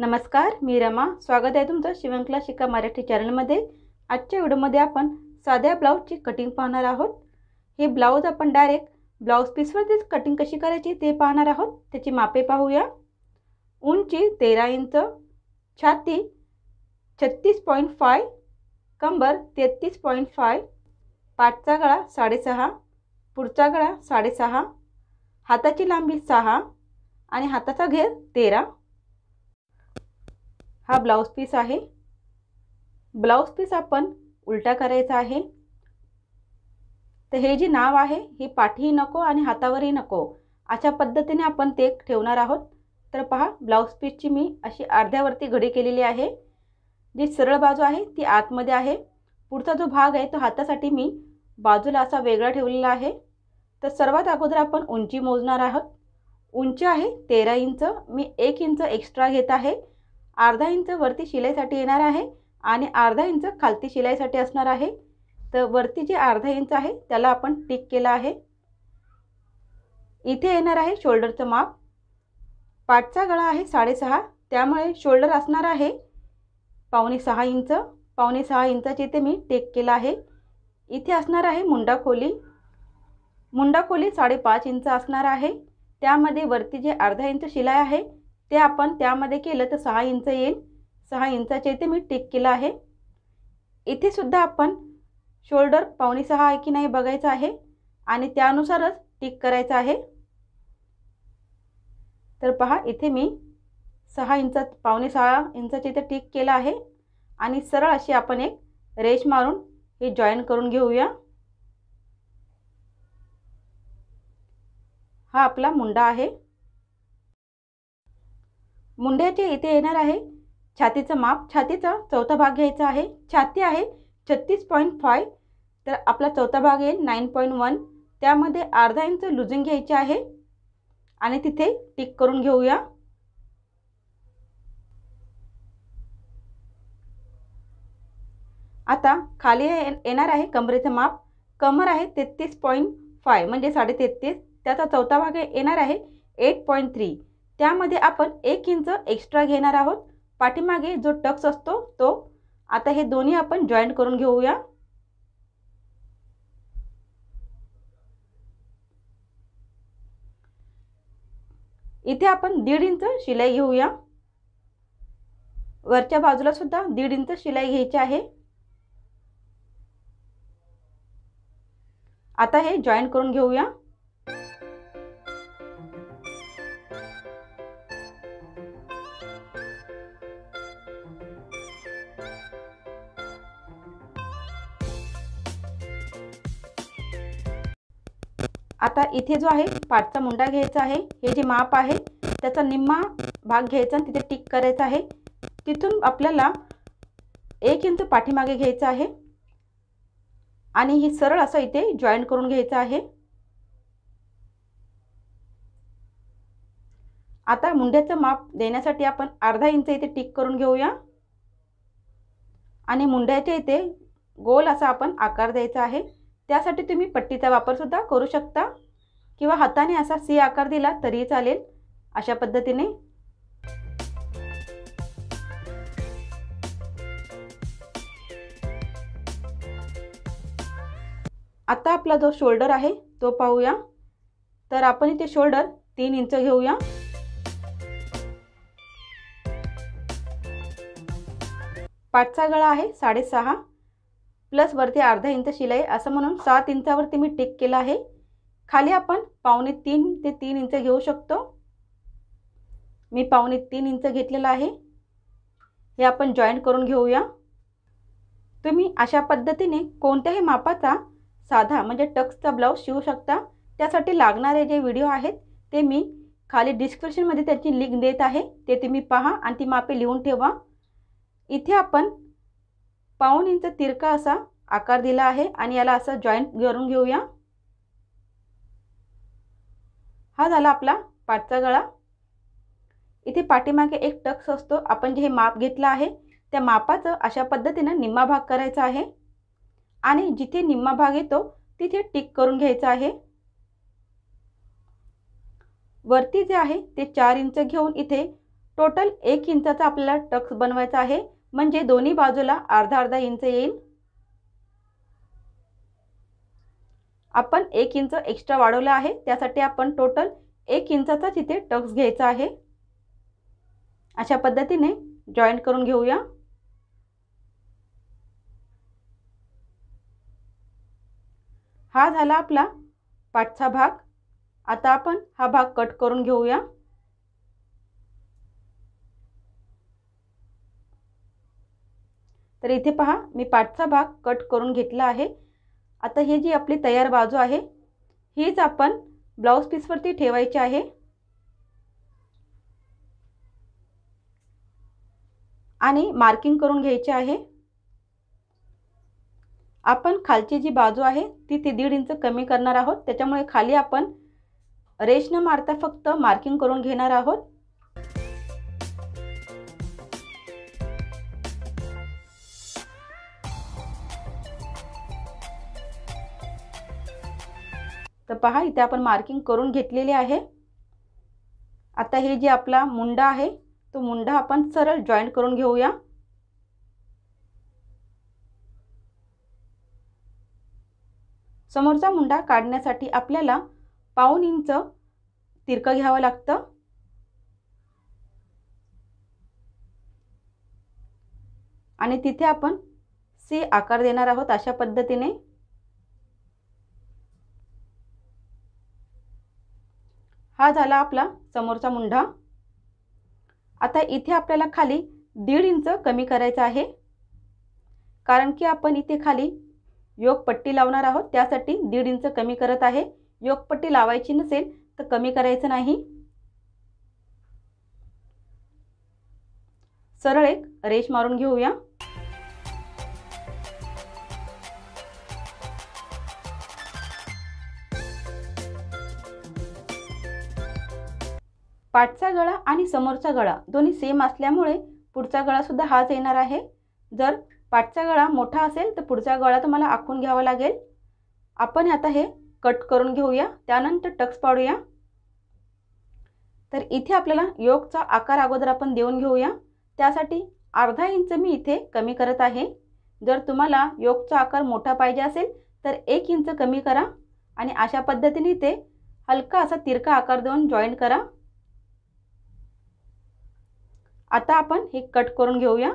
नमस्कार मी रमा स्वागत आहे तुमचं शिवंकला शिका मराठी चॅनलमध्ये आजच्या व्हिडिओमध्ये आपण साध्या ब्लाऊजची कटिंग पाहणार आहोत हे ब्लाऊज आपण डायरेक्ट ब्लाऊज पीसवरतीच कटिंग कशी करायची ते पाहणार आहोत त्याची मापे पाहूया उंची तेरा इंच छाती छत्तीस पॉईंट फाय कंबर तेहत्तीस पॉईंट फाय पाठचा गळा साडेसहा पुढचा गळा साडेसहा हाताची लांबी सहा आणि हाताचा घेर तेरा हा ब्लाऊज पीस आहे ब्लाऊज पीस आपण उलटा करायचा आहे तर हे जे नाव आहे हे पाठीही नको आणि हातावरही नको अशा पद्धतीने आपण ते ठेवणार आहोत तर पहा ब्लाऊज पीसची मी अशी अर्ध्यावरती घडी केलेली आहे जी सरळ बाजू आहे ती आतमध्ये आहे पुढचा जो भाग आहे तो हातासाठी मी बाजूला असा वेगळा ठेवलेला आहे तर सर्वात अगोदर आपण उंची मोजणार आहोत उंची आहे तेरा इंच मी एक इंच एक्स्ट्रा घेत आहे अर्धा इंच वरती शिलाईसाठी येणार आहे आणि अर्धा इंच खालती शिलाईसाठी असणार आहे तर वरती जे अर्धा इंच आहे त्याला आपण टिक केलं आहे इथे येणार आहे शोल्डरचं माप पाठचा गळा आहे साडेसहा त्यामुळे शोल्डर असणार आहे पावणे सहा इंच पावणे सहा इंचाचे इथे मी टेक केला आहे इथे असणार आहे मुंडा खोली मुंडा खोली साडेपाच इंच असणार आहे त्यामध्ये वरती जे अर्धा इंच शिलाई आहे ते आपण त्यामध्ये केलं तर सहा इंच येईल सहा इंचाचे इथे मी टिक केलं आहे इथे सुद्धा आपण शोल्डर पावणे सहा आहे की नाही बघायचं आहे आणि त्यानुसारच टिक करायचं आहे तर पहा इथे मी सहा इंचा पावणे सहा इंचाचे इथे टिक केलं आहे आणि सरळ अशी आपण एक रेश मारून हे जॉईन करून घेऊया हा आपला मुंडा आहे मुंड्याचे इथे येणार आहे छातीचं माप छातीचा चौथा भाग घ्यायचा आहे छाती आहे छत्तीस पॉईंट फाय तर आपला चौथा भाग येईल नाईन पॉईंट वन त्यामध्ये अर्धा इंच लुजिंग घ्यायचे आहे आणि तिथे टिक करून घेऊया आता खाली येणार आहे कमरेचं माप कमर आहे तेहतीस पॉईंट फाय म्हणजे साडेतेहतीस त्याचा चौथा भाग येणार आहे एट पॉईंट थ्री त्यामध्ये आपण एक इंच एक्स्ट्रा घेणार आहोत पाठीमागे जो टक्स असतो तो आता हे दोन्ही आपण जॉईंट करून घेऊया इथे आपण दीड इंच शिलाई घेऊया वरच्या बाजूला सुद्धा दीड इंच शिलाई घ्यायची आहे आता हे जॉईंट करून घेऊया आता इथे जो आहे पाठचा मुंडा घ्यायचा आहे हे जे माप आहे त्याचा निम्मा भाग घ्यायचा आणि तिथे टिक करायचा आहे तिथून आपल्याला एक इंच पाठीमागे घ्यायचं आहे आणि ही सरळ असं इथे जॉईंट करून घ्यायचं आहे आता मुंड्याचं माप देण्यासाठी आपण अर्धा इंच इथे टिक करून घेऊया आणि मुंड्याच्या इथे गोल असा आपण आकार द्यायचा आहे त्यासाठी तुम्ही पट्टीचा वापरसुद्धा करू शकता किंवा हाताने असा सी आकार दिला तरी चालेल अशा पद्धतीने आता आपला जो शोल्डर आहे तो पाहूया तर आपण इथे शोल्डर तीन इंच घेऊया पाचचा गळा आहे साडेसहा प्लस वरती अर्धा इंच शिलाई असं म्हणून सात इंचावरती मी टिक केलं आहे खाली आपण पावणे तीन ते तीन इंच घेऊ शकतो मी पावणे तीन इंच घेतलेलं आहे हे आपण जॉईंट करून घेऊया तुम्ही अशा पद्धतीने कोणत्याही मापाचा साधा म्हणजे टक्सचा ब्लाऊज शिवू शकता त्यासाठी लागणारे जे व्हिडिओ आहेत ते मी खाली डिस्क्रिप्शनमध्ये त्याची लिंक देत आहे ते तुम्ही पहा आणि ती मापे लिहून ठेवा इथे आपण पाऊन इंच तिरका असा आकार दिला आहे आणि याला असं जॉईंट करून घेऊया हा झाला आपला पाठचा गळा इथे पाठीमागे एक टक्स असतो आपण जे हे माप घेतलं आहे त्या मापाचं अशा पद्धतीनं निम्मा भाग करायचा आहे आणि जिथे निम्मा भाग येतो तिथे टिक करून घ्यायचा आहे वरती जे आहे ते चार इंच घेऊन इथे टोटल एक इंचाचा आपल्याला टक्स बनवायचा आहे म्हणजे दोन्ही बाजूला अर्धा अर्धा इंच येईल आपण एक इंच एक्स्ट्रा वाढवलं आहे त्यासाठी आपण टोटल एक इंचाचा तिथे टक्स घ्यायचा आहे अशा पद्धतीने जॉईंट करून घेऊया हा झाला आपला पाठचा भाग आता आपण हा भाग कट करून घेऊया तर इथे पहा मी पाठचा भाग कट करून घेतला आहे आता हे जी आपली तयार बाजू आहे हीच आपण ब्लाऊज पीसवरती ठेवायची आहे आणि मार्किंग करून घ्यायचे आहे आपण खालची जी बाजू आहे ती ती दीड इंच कमी करणार आहोत त्याच्यामुळे खाली आपण रेश न मारता फक्त मार्किंग करून घेणार आहोत तर पहा इथे आपण मार्किंग करून घेतलेली आहे आता हे जे आपला मुंडा आहे तो मुंडा आपण सरळ जॉईंट करून घेऊया समोरचा मुंडा काढण्यासाठी आपल्याला पाऊन इंच तिरकं घ्यावं लागतं आणि तिथे आपण सी आकार देणार आहोत अशा पद्धतीने हा झाला आपला समोरचा मुंढा आता इथे आपल्याला खाली दीड इंच कमी करायचं आहे कारण की आपण इथे खाली योगपट्टी लावणार आहोत त्यासाठी दीड इंच कमी करत आहे योगपट्टी लावायची नसेल तर कमी करायचं नाही सरळ एक रेश मारून घेऊया पाठचा गळा आणि समोरचा गळा दोन्ही सेम असल्यामुळे पुढचा गळासुद्धा हाच येणार आहे जर पाठचा गळा मोठा असेल तर पुढचा गळा तुम्हाला आखून घ्यावा लागेल आपण आता हे कट करून घेऊया त्यानंतर टक्स पाडूया तर इथे आपल्याला योगचा आकार अगोदर आपण देऊन घेऊया त्यासाठी अर्धा इंच मी इथे कमी करत आहे जर तुम्हाला योगचा आकार मोठा पाहिजे असेल तर एक इंच कमी करा आणि अशा पद्धतीने इथे हलका असा तिरका आकार देऊन जॉईन करा आता आपण हे कट करून घेऊया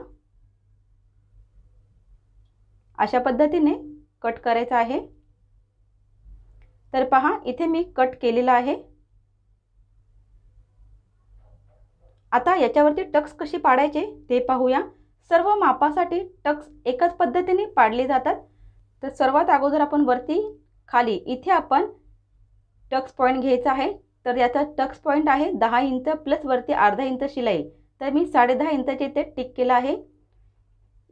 अशा पद्धतीने कट करायचं आहे तर पहा इथे मी कट केलेला आहे आता याच्यावरती टक्स कशी पाडायचे ते पाहूया सर्व मापासाठी टक्स एकाच पद्धतीने पाडले जातात तर सर्वात अगोदर आपण वरती खाली इथे आपण टक्स पॉईंट घ्यायचा आहे तर याचा टक्स पॉईंट आहे दहा इंच प्लस वरती अर्धा इंच शिलाई तर मी साडेदहा इंचाचे इथे टिक केलं आहे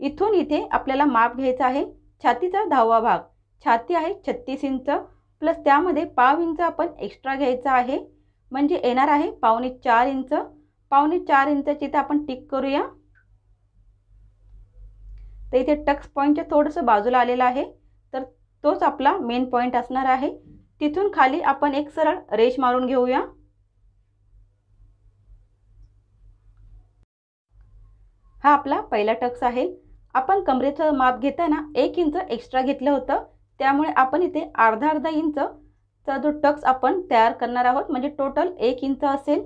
इथून इथे आपल्याला माप घ्यायचं आहे छातीचा दहावा भाग छाती आहे छत्तीस इंच प्लस त्यामध्ये पाव इंच आपण एक्स्ट्रा घ्यायचा आहे म्हणजे येणार आहे पावणे चार इंच पावणे चार इंचाची इथे आपण टिक करूया तर इथे टक्स पॉईंटच्या थोडंसं बाजूला आलेलं आहे तर तोच आपला मेन पॉईंट असणार आहे तिथून खाली आपण एक सरळ रेश मारून घेऊया हा आपला पहिला टक्स आहे आपण कमरेचं माप घेताना एक इंच एक्स्ट्रा घेतलं होतं त्यामुळे आपण इथे अर्धा अर्धा इंचचा जो टक्स आपण तयार करणार आहोत म्हणजे टोटल एक इंच असेल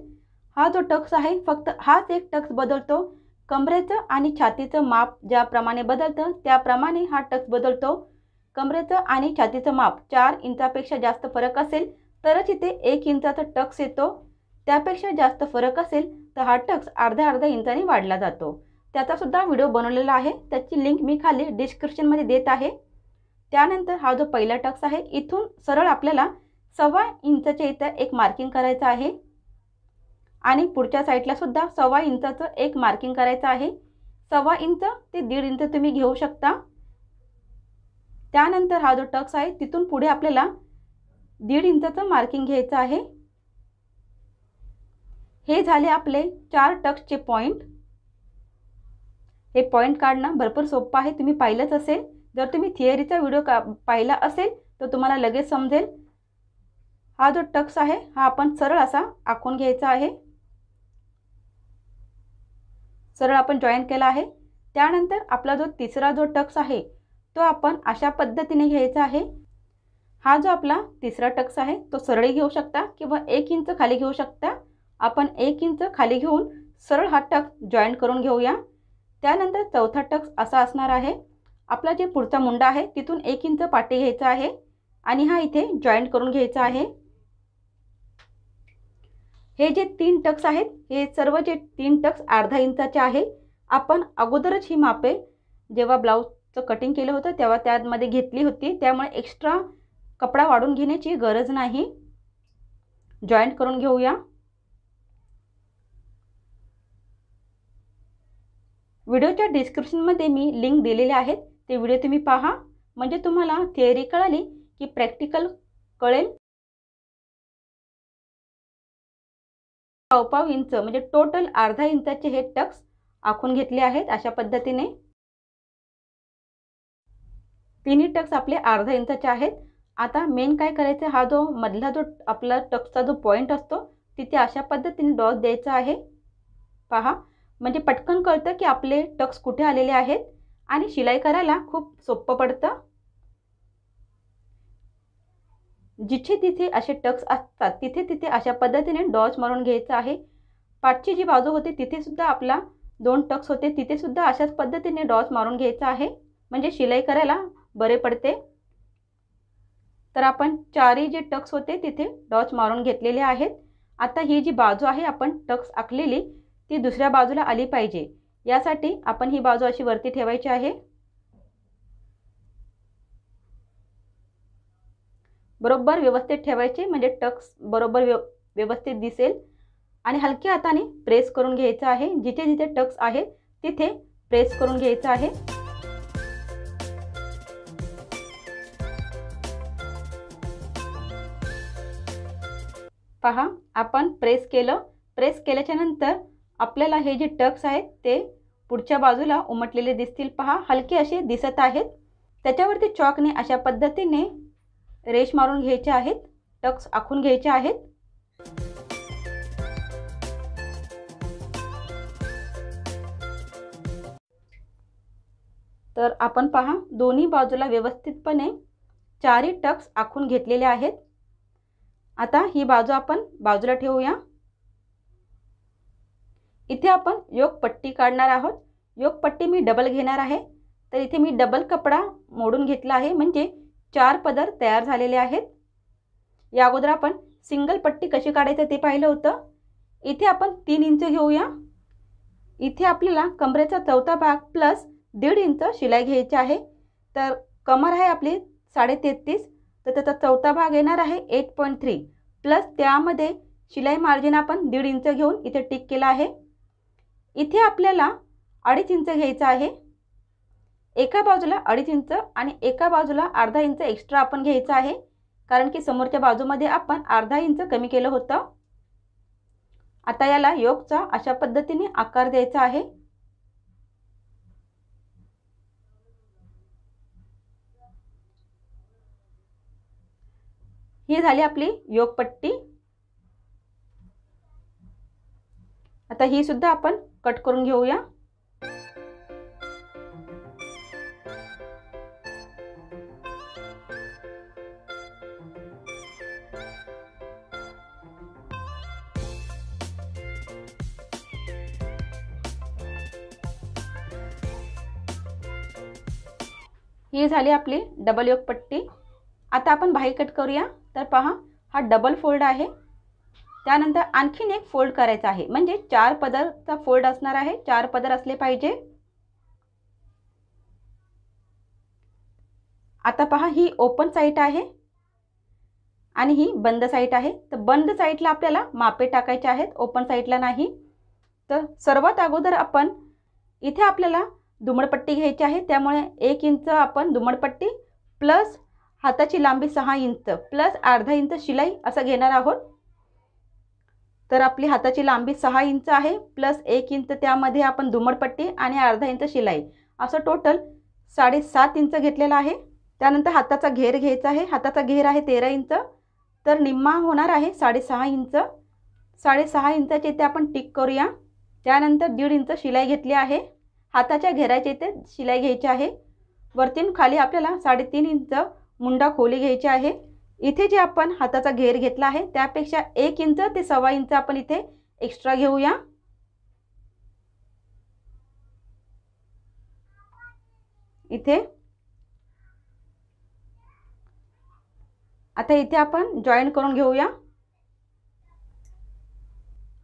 हा जो टक्स आहे फक्त हाच एक टक्स बदलतो कमरेचं आणि छातीचं माप ज्याप्रमाणे बदलतं त्याप्रमाणे हा टक्स बदलतो कमरेचं आणि छातीचं माप चार इंचापेक्षा जास्त फरक असेल तरच इथे एक इंचाचा टक्स येतो त्यापेक्षा जास्त फरक असेल तर हा टक्स अर्ध्या अर्ध्या इंचाने वाढला जातो त्याचासुद्धा व्हिडिओ बनवलेला आहे त्याची लिंक मी खाली डिस्क्रिप्शनमध्ये देत आहे त्यानंतर हा जो पहिला टक्स आहे इथून सरळ आपल्याला सव्वा इंचाच्या इथं एक मार्किंग करायचं आहे आणि पुढच्या सुद्धा सव्वा इंचाचं एक मार्किंग करायचं आहे सव्वा इंच ते दीड इंच तुम्ही घेऊ शकता त्यानंतर हा जो टक्स आहे तिथून पुढे आपल्याला दीड इंचाचं मार्किंग घ्यायचं आहे हे झाले आपले चार टक्सचे पॉईंट हे पॉईंट काढणं भरपूर सोपं आहे तुम्ही पाहिलंच असेल जर तुम्ही थिअरीचा व्हिडिओ का पाहिला असेल तर तुम्हाला लगेच समजेल हा जो टक्स आहे हा आपण सरळ असा आखून घ्यायचा आहे सरळ आपण जॉईन केला आहे त्यानंतर आपला जो तिसरा जो टक्स आहे तो आपण अशा पद्धतीने घ्यायचा आहे हा जो आपला तिसरा टक्स आहे तो सरळ घेऊ शकता किंवा एक इंच खाली घेऊ शकता आपण एक इंच खाली घेऊन सरळ हा टक्स जॉईन करून घेऊया त्यानंतर चौथा टक्स असा असणार आहे आपला जे पुढचा मुंडा आहे तिथून एक इंच पाटी घ्यायचा आहे आणि हा इथे जॉईंट करून घ्यायचा आहे हे जे तीन टक्स आहेत हे सर्व जे तीन टक्स अर्धा इंचाचे आहे आपण अगोदरच ही मापे जेव्हा ब्लाऊजचं कटिंग केलं होतं तेव्हा त्यामध्ये घेतली होती त्यामुळे एक्स्ट्रा कपडा वाढून घेण्याची गरज नाही जॉईंट करून घेऊया व्हिडिओच्या डिस्क्रिप्शनमध्ये मी लिंक दिलेले आहेत ते व्हिडिओ तुम्ही पहा म्हणजे तुम्हाला थिअरी कळाली की प्रॅक्टिकल कळेल पाव इंच म्हणजे टोटल अर्धा इंचाचे हे टक्स आखून घेतले आहेत अशा पद्धतीने तिन्ही टक्स आपले अर्धा इंचाचे आहेत आता मेन काय करायचं हा जो मधला जो आपला टक्सचा जो पॉईंट असतो तिथे अशा पद्धतीने डॉस द्यायचा आहे पहा म्हणजे पटकन कळतं की आपले टक्स कुठे आलेले आहेत आणि शिलाई करायला खूप सोपं पडतं जिथे तिथे असे टक्स असतात तिथे तिथे अशा पद्धतीने डॉज मारून घ्यायचं आहे पाठची जी बाजू होते तिथेसुद्धा आपला दोन टक्स होते तिथेसुद्धा अशाच पद्धतीने डॉज मारून घ्यायचा आहे म्हणजे शिलाई करायला बरे पडते तर आपण चारही जे टक्स होते तिथे डॉच मारून घेतलेले आहेत आता ही जी बाजू आहे आपण टक्स आखलेली ती दुसऱ्या बाजूला आली पाहिजे यासाठी आपण ही बाजू अशी वरती ठेवायची आहे बरोबर व्यवस्थित ठेवायचे म्हणजे टक्स बरोबर व्यवस्थित दिसेल आणि हलक्या हाताने प्रेस करून घ्यायचं आहे जिथे जिथे टक्स आहे तिथे प्रेस करून घ्यायचं आहे पहा आपण प्रेस केलं प्रेस केल्याच्या नंतर आपल्याला हे जे टक्स आहेत ते पुढच्या बाजूला उमटलेले दिसतील पहा हलके असे दिसत आहेत त्याच्यावरती चॉकने अशा पद्धतीने रेश मारून घ्यायचे आहेत टक्स आखून घ्यायचे आहेत तर आपण पहा दोन्ही बाजूला व्यवस्थितपणे चारही टक्स आखून घेतलेले आहेत आता ही बाजू आपण बाजूला ठेवूया इथे आपण योग पट्टी काढणार आहोत योग पट्टी मी डबल घेणार आहे तर इथे मी डबल कपडा मोडून घेतला आहे म्हणजे चार पदर तयार झालेले आहेत या अगोदर आपण सिंगल पट्टी कशी काढायचं ते पाहिलं होतं इथे आपण तीन इंच घेऊया इथे आपल्याला कमरेचा चौथा भाग प्लस दीड इंच शिलाई घ्यायची आहे तर कमर आहे आपली साडे तेहतीस तर त्याचा चौथा भाग येणार आहे एट पॉईंट थ्री प्लस त्यामध्ये शिलाई मार्जिन आपण दीड इंच घेऊन इथे टिक केला आहे इथे आपल्याला अडीच इंच घ्यायचं आहे एका बाजूला अडीच इंच आणि एका बाजूला अर्धा इंच एक्स्ट्रा आपण घ्यायचं आहे कारण की समोरच्या बाजूमध्ये आपण अर्धा इंच कमी केलं होतं आता याला योगचा अशा पद्धतीने आकार द्यायचा आहे ही झाली आपली योगपट्टी आता ही सुद्धा आपण कट करून घेऊया ही झाली आपली डबल योग पट्टी आता आपण बाही कट करूया तर पहा हा डबल फोल्ड आहे त्यानंतर आणखीन एक फोल्ड करायचा आहे म्हणजे चार पदरचा फोल्ड असणार आहे चार पदर असले पाहिजे आता पहा ही ओपन साईट आहे आणि ही बंद साईट आहे तर बंद साईटला आपल्याला मापे टाकायचे आहेत ओपन साईटला नाही तर सर्वात अगोदर आपण इथे आपल्याला दुमडपट्टी घ्यायची आहे त्यामुळे एक इंच आपण दुमडपट्टी प्लस हाताची लांबी सहा इंच प्लस अर्धा इंच शिलाई असं घेणार आहोत तर आपली हाताची लांबी सहा इंच आहे प्लस एक इंच त्यामध्ये आपण धुमडपट्टी आणि अर्धा इंच शिलाई असं टोटल साडेसात इंच घेतलेलं आहे त्यानंतर हाताचा घेर घ्यायचा आहे हाताचा घेर आहे तेरा इंच तर निम्मा होणार आहे साडेसहा इंच साडेसहा इंचाचे इथे आपण टिक करूया त्यानंतर दीड इंच शिलाई घेतली आहे हाताच्या घेराच्या ते शिलाई घ्यायची आहे वरतीन खाली आपल्याला साडेतीन इंच मुंडा खोली घ्यायची आहे इथे जे आपण हाताचा घेर घेतला आहे त्यापेक्षा एक इंच ते सव्वा इंच आपण इथे एक्स्ट्रा घेऊया इथे आता इथे आपण जॉईन करून घेऊया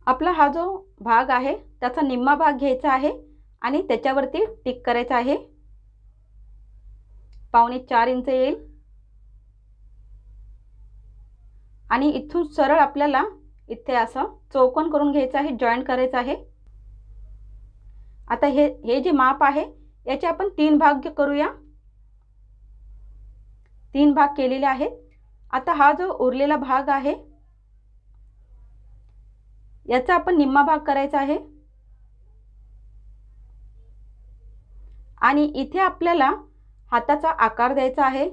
आपला हा जो भाग आहे त्याचा निम्मा भाग घ्यायचा आहे आणि त्याच्यावरती टिक करायचा आहे पावणे चार इंच येईल आणि इथून सरळ आपल्याला इथे असं चौकोन करून घ्यायचं आहे जॉईंट करायचं आहे आता हे हे जे माप आहे याचे आपण तीन भाग करूया तीन भाग केलेले आहेत आता हा जो उरलेला भाग आहे याचा आपण निम्मा भाग करायचा आहे आणि इथे आपल्याला हाताचा आकार द्यायचा आहे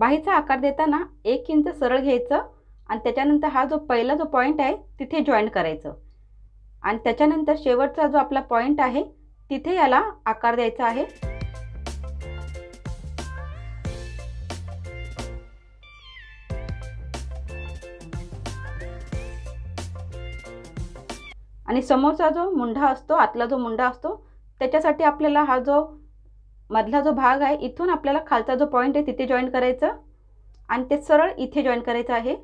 बाहीचा आकार देताना एक इंच सरळ घ्यायचं आणि त्याच्यानंतर हा जो पहिला जो पॉईंट आहे तिथे जॉईंट करायचं आणि त्याच्यानंतर शेवटचा जो आपला पॉईंट आहे तिथे याला आकार द्यायचा आहे आणि समोरचा जो मुंढा असतो आतला जो मुंढा असतो त्याच्यासाठी आपल्याला हा जो मधला जो भाग आहे इथून आपल्याला खालचा जो पॉईंट आहे तिथे जॉईन करायचं आणि ते सरळ इथे जॉईन करायचं आहे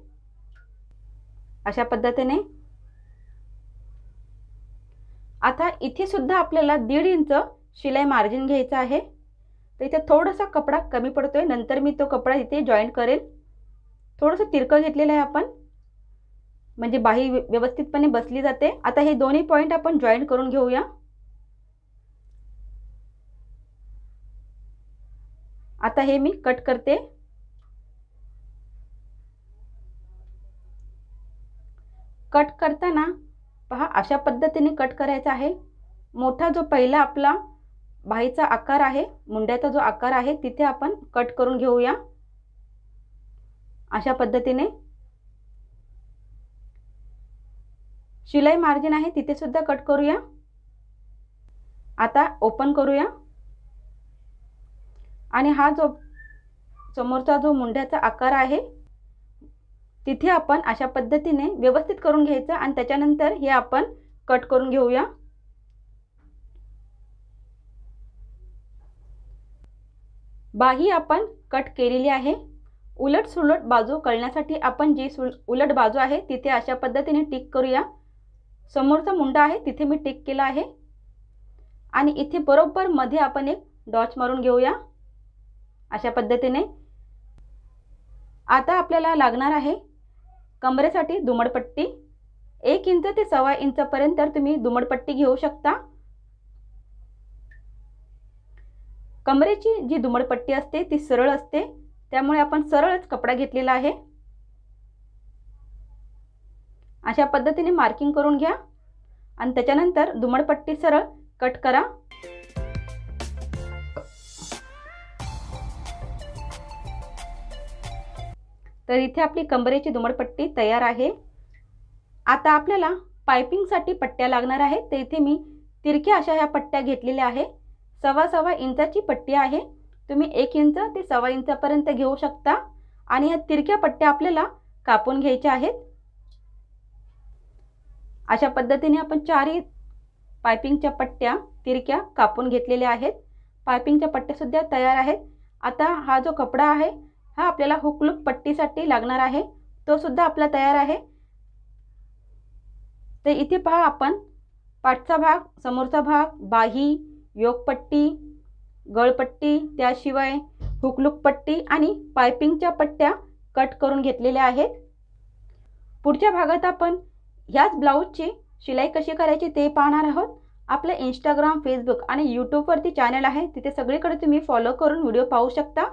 अशा पद्धतीने आता इथे सुद्धा आपल्याला दीड इंच शिलाई मार्जिन घ्यायचं आहे तर इथे थोडासा कपडा कमी पडतो आहे नंतर मी तो कपडा इथे जॉईन करेल थोडंसं तिरकं घेतलेलं आहे आपण म्हणजे बाही व्यवस्थितपणे बसली जाते आता हे दोन्ही पॉईंट आपण जॉईन करून घेऊया आता हे मी कट करते कट करताना पहा अशा पद्धतीने कट करायचा आहे मोठा जो पहिला आपला बाईचा आकार आहे मुंड्याचा जो आकार आहे तिथे आपण कट करून घेऊया अशा पद्धतीने शिलाई मार्जिन आहे तिथे सुद्धा कट करूया आता ओपन करूया आणि हा जो समोरचा जो मुंड्याचा आकार आहे तिथे आपण अशा पद्धतीने व्यवस्थित करून घ्यायचं आणि त्याच्यानंतर हे आपण कट करून घेऊया बाही आपण कट केलेली आहे उलट सुलट बाजू कळण्यासाठी आपण जी सुल उलट बाजू आहे तिथे अशा पद्धतीने टिक करूया समोरचा मुंडा आहे तिथे मी टिक केला आहे आणि इथे बरोबर मध्ये आपण एक डॉच मारून घेऊया अशा पद्धतीने आता आपल्याला लागणार आहे कमरेसाठी दुमडपट्टी एक इंच ते सव्वा इंचपर्यंत तुम्ही दुमडपट्टी घेऊ शकता कमरेची जी दुमडपट्टी असते ती सरळ असते त्यामुळे आपण सरळच कपडा घेतलेला आहे अशा पद्धतीने मार्किंग करून घ्या आणि त्याच्यानंतर दुमडपट्टी सरळ कट करा तर इथे आपली कंबरेची दुमडपट्टी तयार आहे आता आपल्याला पायपिंगसाठी पट्ट्या लागणार आहेत तर इथे मी तिरक्या अशा ह्या पट्ट्या घेतलेल्या आहे सव्वा सव्वा इंचाची पट्टी आहे तुम्ही एक इंच ते सव्वा इंचापर्यंत घेऊ शकता आणि ह्या तिरक्या पट्ट्या आपल्याला कापून घ्यायच्या आहेत अशा पद्धतीने आपण चारही पायपिंगच्या पट्ट्या तिरक्या कापून घेतलेल्या आहेत पायपिंगच्या पट्ट्यासुद्धा तयार आहेत आता हा जो कपडा आहे हा आपल्याला हुकलूक पट्टीसाठी लागणार आहे तो सुद्धा आपला तयार आहे तर इथे पहा आपण पाठचा भाग समोरचा भाग बाही योगपट्टी गळपट्टी त्याशिवाय हुकलूक पट्टी आणि पायपिंगच्या पट्ट्या कट करून घेतलेल्या आहेत पुढच्या भागात आपण ह्याच ब्लाऊजची शिलाई कशी करायची ते पाहणार आहोत आपलं इंस्टाग्राम फेसबुक आणि यूट्यूबवरती चॅनल आहे तिथे सगळीकडे तुम्ही फॉलो करून व्हिडिओ पाहू शकता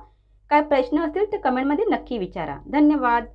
काय प्रश्न असतील तर कमेंटमध्ये नक्की विचारा धन्यवाद